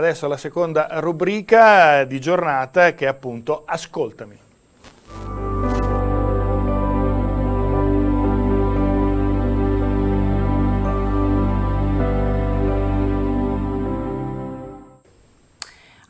adesso alla seconda rubrica di giornata che è appunto Ascoltami.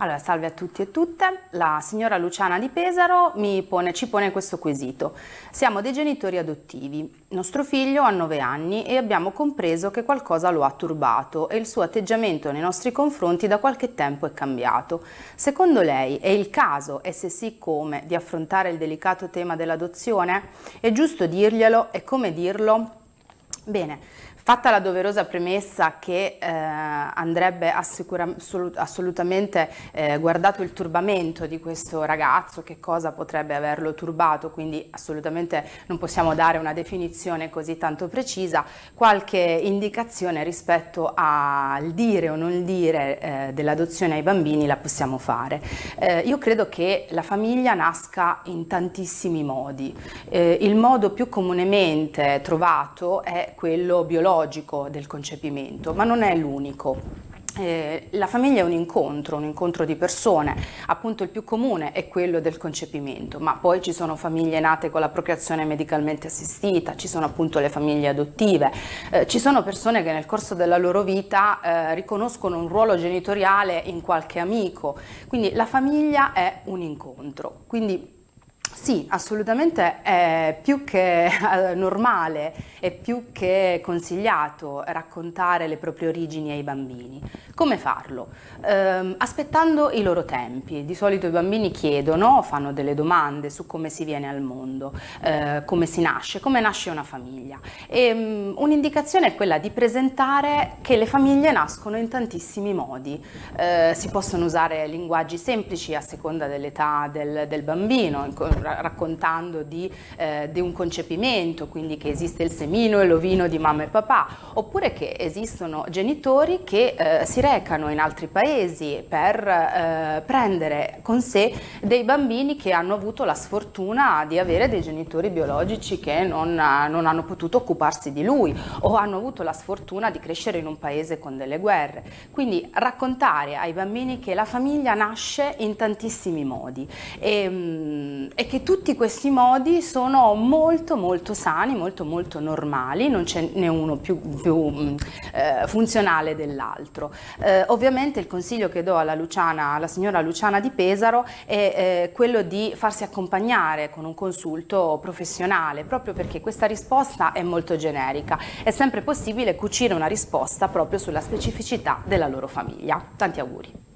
Allora, salve a tutti e tutte. La signora Luciana di Pesaro pone, ci pone questo quesito. Siamo dei genitori adottivi. Nostro figlio ha 9 anni e abbiamo compreso che qualcosa lo ha turbato e il suo atteggiamento nei nostri confronti da qualche tempo è cambiato. Secondo lei è il caso, e se sì come, di affrontare il delicato tema dell'adozione? È giusto dirglielo e come dirlo? Bene, fatta la doverosa premessa che eh, andrebbe assolut assolutamente eh, guardato il turbamento di questo ragazzo, che cosa potrebbe averlo turbato, quindi assolutamente non possiamo dare una definizione così tanto precisa, qualche indicazione rispetto al dire o non dire eh, dell'adozione ai bambini la possiamo fare. Eh, io credo che la famiglia nasca in tantissimi modi, eh, il modo più comunemente trovato è quello biologico del concepimento, ma non è l'unico. Eh, la famiglia è un incontro, un incontro di persone, appunto il più comune è quello del concepimento, ma poi ci sono famiglie nate con la procreazione medicalmente assistita, ci sono appunto le famiglie adottive, eh, ci sono persone che nel corso della loro vita eh, riconoscono un ruolo genitoriale in qualche amico, quindi la famiglia è un incontro, quindi sì, assolutamente è più che eh, normale e più che consigliato raccontare le proprie origini ai bambini. Come farlo? Eh, aspettando i loro tempi. Di solito i bambini chiedono, fanno delle domande su come si viene al mondo, eh, come si nasce, come nasce una famiglia. Ehm, un'indicazione è quella di presentare che le famiglie nascono in tantissimi modi. Eh, si possono usare linguaggi semplici a seconda dell'età del, del bambino, raccontando di, eh, di, un concepimento, quindi che esiste il semino e l'ovino di mamma e papà, oppure che esistono genitori che eh, si recano in altri paesi per eh, prendere con sé dei bambini che hanno avuto la sfortuna di avere dei genitori biologici che non, non hanno potuto occuparsi di lui o hanno avuto la sfortuna di crescere in un paese con delle guerre. Quindi raccontare ai bambini che la famiglia nasce in tantissimi modi ehm, e, e che tutti questi modi sono molto molto sani, molto molto normali, non ce n'è uno più, più mm, eh, funzionale dell'altro. Eh, ovviamente il consiglio che do alla, Luciana, alla signora Luciana di Pesaro è eh, quello di farsi accompagnare con un consulto professionale, proprio perché questa risposta è molto generica. È sempre possibile cucire una risposta proprio sulla specificità della loro famiglia. Tanti auguri.